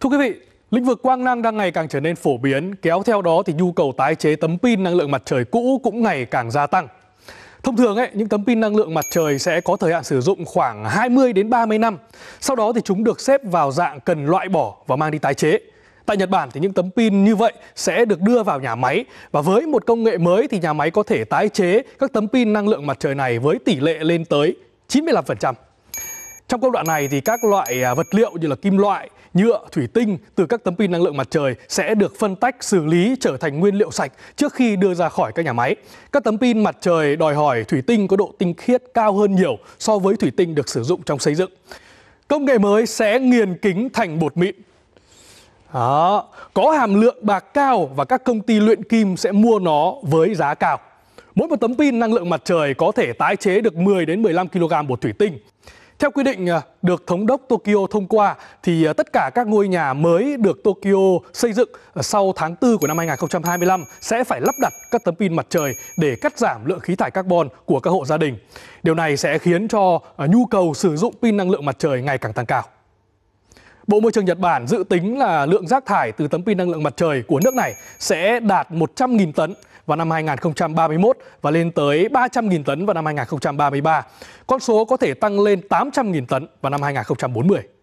Thưa quý vị, lĩnh vực quang năng đang ngày càng trở nên phổ biến, kéo theo đó thì nhu cầu tái chế tấm pin năng lượng mặt trời cũ cũng ngày càng gia tăng. Thông thường ấy, những tấm pin năng lượng mặt trời sẽ có thời hạn sử dụng khoảng 20 đến 30 năm. Sau đó thì chúng được xếp vào dạng cần loại bỏ và mang đi tái chế. Tại Nhật Bản thì những tấm pin như vậy sẽ được đưa vào nhà máy và với một công nghệ mới thì nhà máy có thể tái chế các tấm pin năng lượng mặt trời này với tỷ lệ lên tới 95%. Trong công đoạn này thì các loại à, vật liệu như là kim loại, nhựa, thủy tinh từ các tấm pin năng lượng mặt trời sẽ được phân tách xử lý trở thành nguyên liệu sạch trước khi đưa ra khỏi các nhà máy. Các tấm pin mặt trời đòi hỏi thủy tinh có độ tinh khiết cao hơn nhiều so với thủy tinh được sử dụng trong xây dựng. Công nghệ mới sẽ nghiền kính thành bột mịn. Đó, có hàm lượng bạc cao và các công ty luyện kim sẽ mua nó với giá cao. Mỗi một tấm pin năng lượng mặt trời có thể tái chế được 10 đến 15 kg bột thủy tinh. Theo quy định à, được thống đốc Tokyo thông qua thì à, tất cả các ngôi nhà mới được Tokyo xây dựng à, sau tháng 4 của năm 2025 sẽ phải lắp đặt các tấm pin mặt trời để cắt giảm lượng khí thải carbon của các hộ gia đình. Điều này sẽ khiến cho nhu cầu sử dụng pin năng lượng mặt trời ngày càng tăng cao. Bộ Môi trường Nhật Bản dự tính là lượng rác thải từ tấm pin năng lượng mặt trời của nước này sẽ đạt 100.000 tấn vào năm 2031 và lên tới 300.000 tấn vào năm 2033. Con số có thể tăng lên 800.000 tấn vào năm 2040.